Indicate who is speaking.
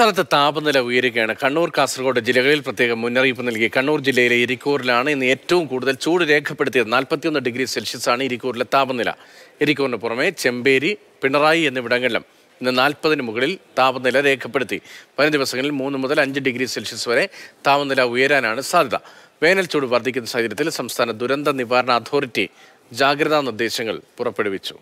Speaker 1: സംസ്ഥാനത്ത് താപനില ഉയരുകയാണ് കണ്ണൂർ കാസർഗോഡ് ജില്ലകളിൽ പ്രത്യേക മുന്നറിയിപ്പ് നൽകി കണ്ണൂർ ജില്ലയിലെ ഇരിക്കൂറിലാണ് ഇന്ന് ഏറ്റവും കൂടുതൽ ചൂട് രേഖപ്പെടുത്തിയത് നാൽപ്പത്തിയൊന്ന് ഡിഗ്രി സെൽഷ്യസാണ് ഇരിക്കൂറിലെ താപനില ഇരിക്കൂറിന് പുറമെ ചെമ്പേരി പിണറായി എന്നിവിടങ്ങളിലും ഇന്ന് നാൽപ്പതിന് മുകളിൽ താപനില രേഖപ്പെടുത്തി വരും ദിവസങ്ങളിൽ മൂന്ന് മുതൽ അഞ്ച് ഡിഗ്രി സെൽഷ്യസ് വരെ താപനില ഉയരാനാണ് സാധ്യത വേനൽ ചൂട് വർദ്ധിക്കുന്ന സാഹചര്യത്തിൽ സംസ്ഥാന ദുരന്ത നിവാരണ അതോറിറ്റി ജാഗ്രതാ നിർദ്ദേശങ്ങൾ പുറപ്പെടുവിച്ചു